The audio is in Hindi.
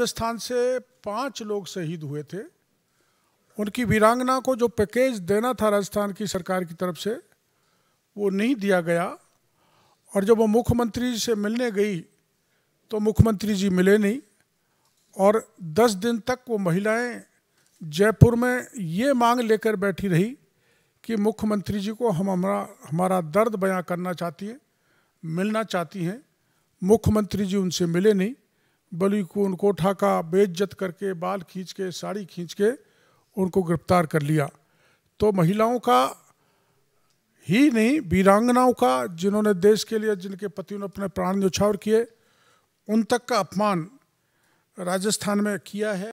राजस्थान से पांच लोग शहीद हुए थे उनकी वीरांगना को जो पैकेज देना था राजस्थान की सरकार की तरफ से वो नहीं दिया गया और जब वो मुख्यमंत्री जी से मिलने गई तो मुख्यमंत्री जी मिले नहीं और दस दिन तक वो महिलाएं जयपुर में ये मांग लेकर बैठी रही कि मुख्यमंत्री जी को हम हमारा हमारा दर्द बयां करना चाहती हैं मिलना चाहती हैं मुख्यमंत्री जी उनसे मिले नहीं बलि को उनको ठाका बेज्जत करके बाल खींच के साड़ी खींच के उनको गिरफ्तार कर लिया तो महिलाओं का ही नहीं वीरांगनाओं का जिन्होंने देश के लिए जिनके पतियों ने अपने प्राण न्यौछावर किए उन तक का अपमान राजस्थान में किया है